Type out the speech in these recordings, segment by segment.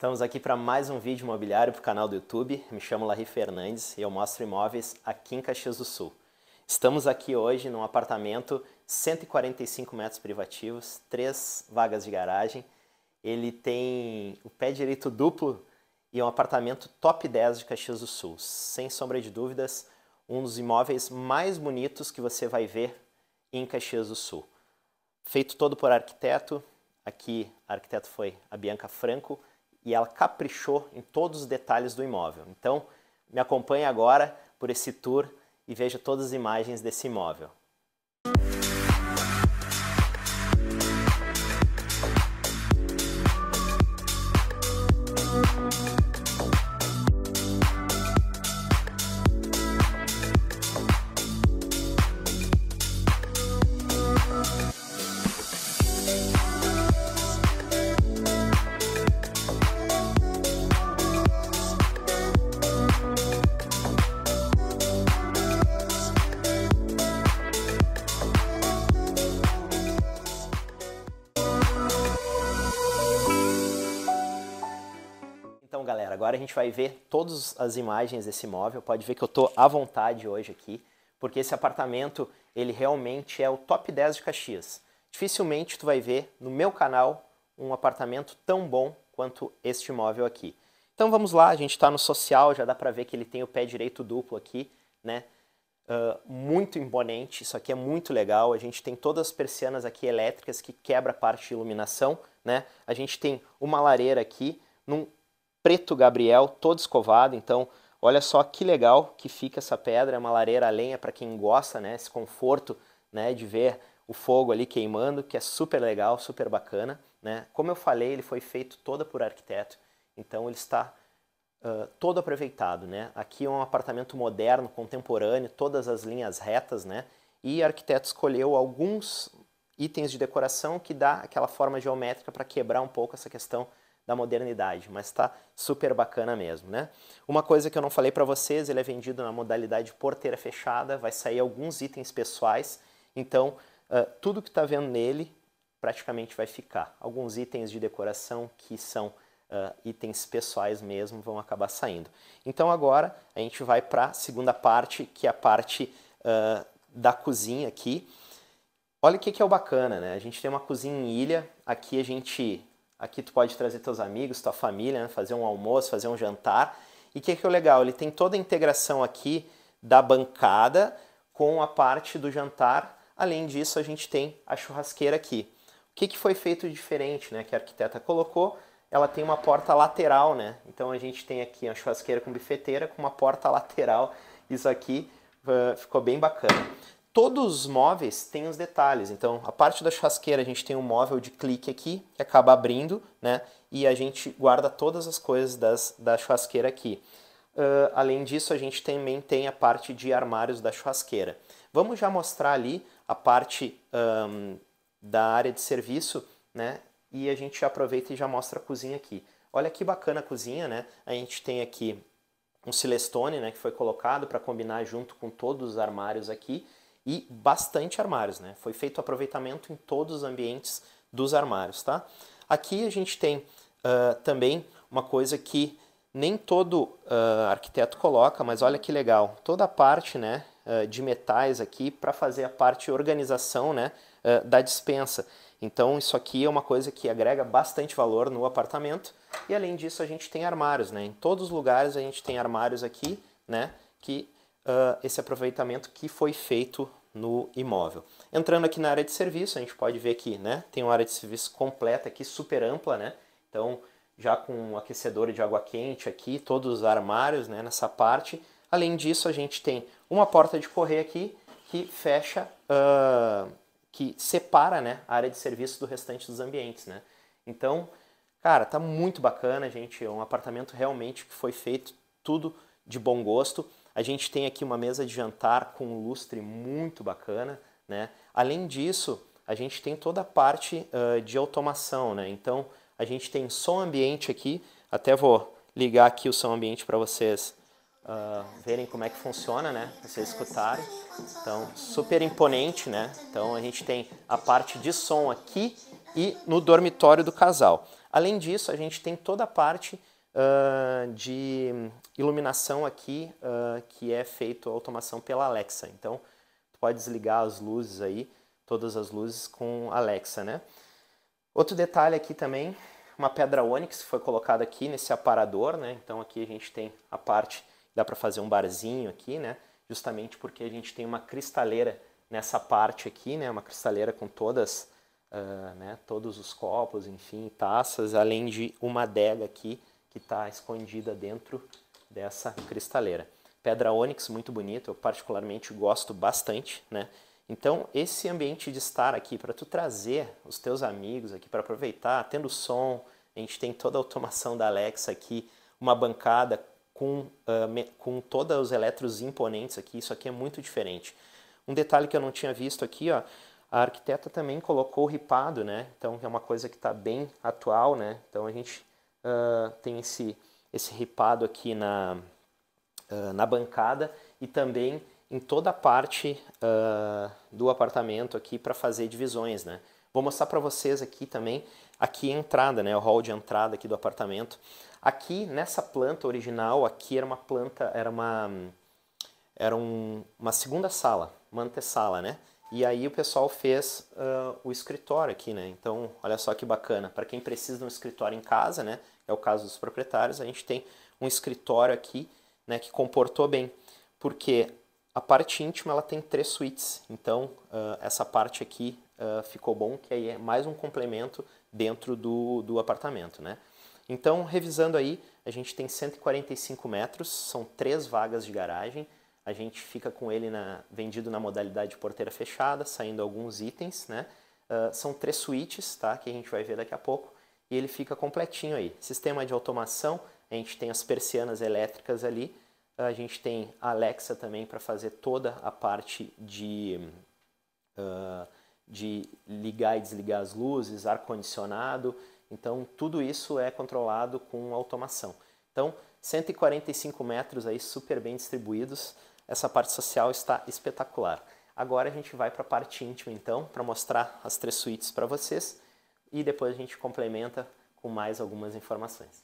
Estamos aqui para mais um vídeo imobiliário para o canal do YouTube. Me chamo Larry Fernandes e eu mostro imóveis aqui em Caxias do Sul. Estamos aqui hoje num apartamento 145 metros privativos, três vagas de garagem. Ele tem o pé direito duplo e é um apartamento top 10 de Caxias do Sul. Sem sombra de dúvidas, um dos imóveis mais bonitos que você vai ver em Caxias do Sul. Feito todo por arquiteto, aqui a arquiteto foi a Bianca Franco, e ela caprichou em todos os detalhes do imóvel. Então, me acompanhe agora por esse tour e veja todas as imagens desse imóvel. Agora a gente vai ver todas as imagens desse imóvel. Pode ver que eu estou à vontade hoje aqui, porque esse apartamento ele realmente é o top 10 de Caxias. Dificilmente tu vai ver no meu canal um apartamento tão bom quanto este imóvel aqui. Então vamos lá, a gente está no social, já dá para ver que ele tem o pé direito duplo aqui, né? Uh, muito imponente, isso aqui é muito legal. A gente tem todas as persianas aqui elétricas que quebra a parte de iluminação, né? A gente tem uma lareira aqui num Preto Gabriel, todo escovado. Então, olha só que legal que fica essa pedra. É uma lareira a lenha para quem gosta, né? Esse conforto né, de ver o fogo ali queimando, que é super legal, super bacana. Né? Como eu falei, ele foi feito todo por arquiteto, então ele está uh, todo aproveitado. Né? Aqui é um apartamento moderno, contemporâneo, todas as linhas retas, né? e o arquiteto escolheu alguns itens de decoração que dá aquela forma geométrica para quebrar um pouco essa questão da modernidade, mas está super bacana mesmo, né? Uma coisa que eu não falei para vocês, ele é vendido na modalidade porteira fechada, vai sair alguns itens pessoais, então uh, tudo que está vendo nele praticamente vai ficar. Alguns itens de decoração que são uh, itens pessoais mesmo vão acabar saindo. Então agora a gente vai para a segunda parte, que é a parte uh, da cozinha aqui. Olha o que, que é o bacana, né? A gente tem uma cozinha em ilha, aqui a gente Aqui tu pode trazer teus amigos, tua família, né? fazer um almoço, fazer um jantar. E o que, que é legal? Ele tem toda a integração aqui da bancada com a parte do jantar. Além disso, a gente tem a churrasqueira aqui. O que, que foi feito diferente, né? Que a arquiteta colocou ela tem uma porta lateral, né? Então a gente tem aqui a churrasqueira com bifeteira com uma porta lateral. Isso aqui uh, ficou bem bacana. Todos os móveis têm os detalhes, então a parte da churrasqueira a gente tem um móvel de clique aqui, que acaba abrindo, né? E a gente guarda todas as coisas das, da churrasqueira aqui. Uh, além disso, a gente também tem a parte de armários da churrasqueira. Vamos já mostrar ali a parte um, da área de serviço, né? E a gente aproveita e já mostra a cozinha aqui. Olha que bacana a cozinha, né? A gente tem aqui um silestone, né, que foi colocado para combinar junto com todos os armários aqui e bastante armários, né? Foi feito aproveitamento em todos os ambientes dos armários, tá? Aqui a gente tem uh, também uma coisa que nem todo uh, arquiteto coloca, mas olha que legal, toda a parte, né, uh, de metais aqui para fazer a parte organização, né, da dispensa. Então isso aqui é uma coisa que agrega bastante valor no apartamento e além disso a gente tem armários, né? Em todos os lugares a gente tem armários aqui, né, que uh, esse aproveitamento que foi feito no imóvel. Entrando aqui na área de serviço, a gente pode ver que né, tem uma área de serviço completa aqui, super ampla, né? Então, já com um aquecedor de água quente aqui, todos os armários né, nessa parte. Além disso, a gente tem uma porta de correr aqui que fecha, uh, que separa né, a área de serviço do restante dos ambientes, né? Então, cara, tá muito bacana, gente. É um apartamento realmente que foi feito tudo de bom gosto. A gente tem aqui uma mesa de jantar com um lustre muito bacana, né? Além disso, a gente tem toda a parte uh, de automação, né? Então, a gente tem som ambiente aqui, até vou ligar aqui o som ambiente para vocês uh, verem como é que funciona, né? Vocês escutarem. Então, super imponente, né? Então, a gente tem a parte de som aqui e no dormitório do casal. Além disso, a gente tem toda a parte uh, de iluminação aqui uh, que é feito a automação pela Alexa. Então, tu pode desligar as luzes aí, todas as luzes com Alexa, né? Outro detalhe aqui também, uma pedra ônix foi colocada aqui nesse aparador, né? Então aqui a gente tem a parte, dá para fazer um barzinho aqui, né? Justamente porque a gente tem uma cristaleira nessa parte aqui, né? Uma cristaleira com todas, uh, né? Todos os copos, enfim, taças, além de uma adega aqui que está escondida dentro dessa cristaleira. Pedra ônix muito bonita, eu particularmente gosto bastante, né? Então, esse ambiente de estar aqui para tu trazer os teus amigos aqui para aproveitar, tendo som, a gente tem toda a automação da Alexa aqui, uma bancada com, uh, me, com todos os eletros imponentes aqui, isso aqui é muito diferente. Um detalhe que eu não tinha visto aqui, ó, a arquiteta também colocou o ripado, né? Então é uma coisa que está bem atual, né? Então a gente uh, tem esse, esse ripado aqui na, uh, na bancada e também em toda a parte uh, do apartamento aqui para fazer divisões, né? Vou mostrar para vocês aqui também, aqui a entrada, né? O hall de entrada aqui do apartamento. Aqui nessa planta original, aqui era uma planta, era uma era um, uma segunda sala, uma antessala, né? E aí o pessoal fez uh, o escritório aqui, né? Então, olha só que bacana. Para quem precisa de um escritório em casa, né? é o caso dos proprietários, a gente tem um escritório aqui né, que comportou bem, porque a parte íntima ela tem três suítes, então uh, essa parte aqui uh, ficou bom, que aí é mais um complemento dentro do, do apartamento. Né? Então, revisando aí, a gente tem 145 metros, são três vagas de garagem, a gente fica com ele na, vendido na modalidade porteira fechada, saindo alguns itens, né? Uh, são três suítes, tá? Que a gente vai ver daqui a pouco e ele fica completinho aí. Sistema de automação, a gente tem as persianas elétricas ali, a gente tem a Alexa também para fazer toda a parte de, uh, de ligar e desligar as luzes, ar-condicionado. Então, tudo isso é controlado com automação. Então, 145 metros aí super bem distribuídos. Essa parte social está espetacular. Agora a gente vai para a parte íntima então, para mostrar as três suítes para vocês e depois a gente complementa com mais algumas informações.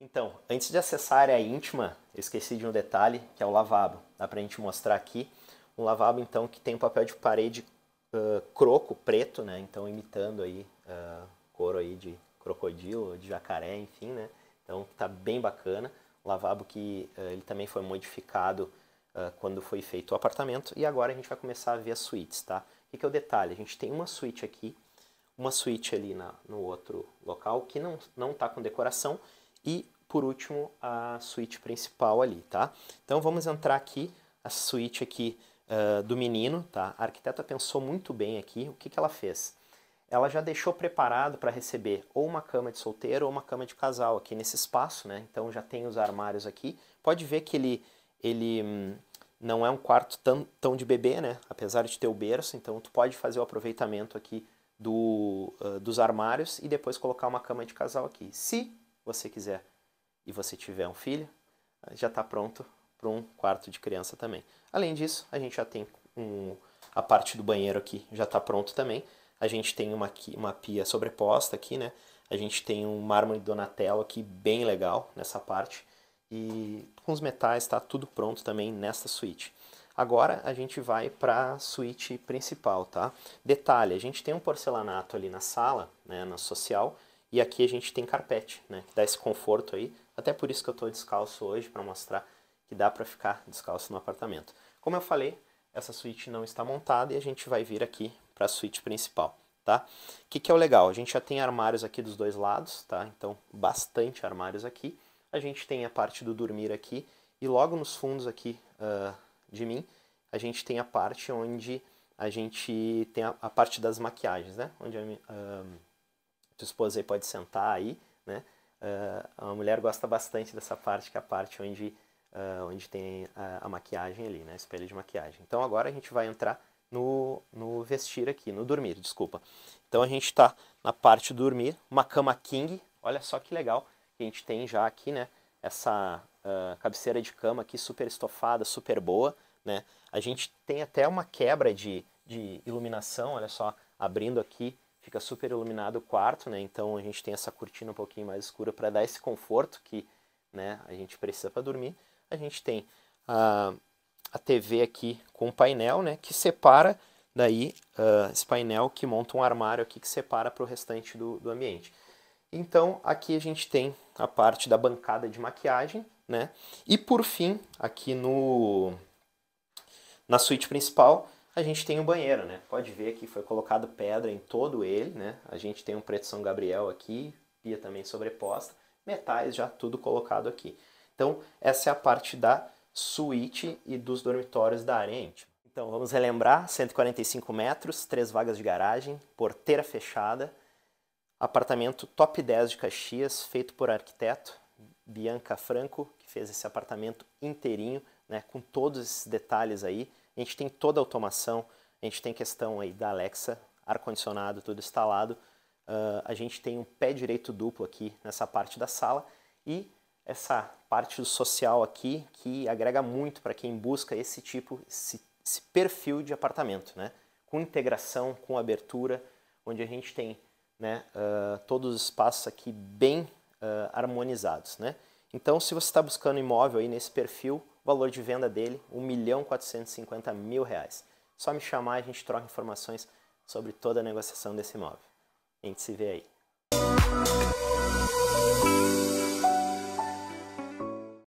Então, antes de acessar a área íntima, eu esqueci de um detalhe, que é o lavabo. Dá para a gente mostrar aqui um lavabo então que tem um papel de parede uh, croco preto, né? Então imitando aí uh, couro aí de crocodilo, de jacaré, enfim, né? Então tá bem bacana. Um lavabo que uh, ele também foi modificado quando foi feito o apartamento e agora a gente vai começar a ver as suítes, tá? O que, que é o detalhe? A gente tem uma suíte aqui uma suíte ali na, no outro local que não não está com decoração e por último a suíte principal ali, tá? Então vamos entrar aqui a suíte aqui uh, do menino, tá? A arquiteta pensou muito bem aqui. O que, que ela fez? Ela já deixou preparado para receber ou uma cama de solteiro ou uma cama de casal aqui nesse espaço, né? Então já tem os armários aqui. Pode ver que ele ele hum, não é um quarto tão, tão de bebê, né? Apesar de ter o berço, então tu pode fazer o aproveitamento aqui do, uh, dos armários e depois colocar uma cama de casal aqui. Se você quiser e você tiver um filho, ah, já está pronto para um quarto de criança também. Além disso, a gente já tem um, a parte do banheiro aqui já está pronto também. A gente tem uma, uma pia sobreposta aqui, né? A gente tem um mármore Donatello aqui bem legal nessa parte. E com os metais está tudo pronto também nesta suíte. Agora a gente vai para a suíte principal, tá? Detalhe, a gente tem um porcelanato ali na sala, né, na social, e aqui a gente tem carpete, né, que dá esse conforto aí. Até por isso que eu estou descalço hoje, para mostrar que dá para ficar descalço no apartamento. Como eu falei, essa suíte não está montada e a gente vai vir aqui para a suíte principal, tá? O que, que é o legal? A gente já tem armários aqui dos dois lados, tá? Então, bastante armários aqui. A gente tem a parte do dormir aqui e logo nos fundos aqui uh, de mim, a gente tem a parte onde a gente tem a, a parte das maquiagens, né? Onde a um, ah, tua esposa aí pode sentar aí, né? Uh, a mulher gosta bastante dessa parte, que é a parte onde, uh, onde tem a, a, maquiagem ali, né? Espelho de maquiagem. Então agora a gente vai entrar no, no vestir aqui, no dormir, desculpa. Então a gente está na parte do dormir, uma cama king, olha só que legal que a gente tem já aqui, né? Essa, cabeceira de cama aqui super estofada, super boa, né? A gente tem até uma quebra de, de iluminação, olha só, abrindo aqui fica super iluminado o quarto, né? Então a gente tem essa cortina um pouquinho mais escura para dar esse conforto que, né, a gente precisa para dormir. A gente tem a, a TV aqui com painel, né, que separa daí uh, esse painel que monta um armário aqui que separa para o restante do, do ambiente. Então aqui a gente tem a parte da bancada de maquiagem, né? E por fim, aqui no na suíte principal, a gente tem o um banheiro, né? Pode ver que foi colocado pedra em todo ele, né? A gente tem um preto São Gabriel aqui, pia também sobreposta, metais já tudo colocado aqui. Então, essa é a parte da suíte e dos dormitórios da Arente. Então, vamos relembrar, 145 metros, três vagas de garagem, porteira fechada, apartamento top 10 de Caxias, feito por arquiteto Bianca Franco, que fez esse apartamento inteirinho, né, com todos esses detalhes aí. A gente tem toda a automação, a gente tem questão aí da Alexa, ar-condicionado, tudo instalado. Uh, a gente tem um pé direito duplo aqui nessa parte da sala e essa parte do social aqui que agrega muito para quem busca esse tipo, esse, esse perfil de apartamento, né? Com integração, com abertura, onde a gente tem né, uh, todos os espaços aqui bem uh, harmonizados. Né? Então, se você está buscando imóvel aí nesse perfil, valor de venda dele, milhão mil reais. Só me chamar, e a gente troca informações sobre toda a negociação desse imóvel. A gente se vê aí.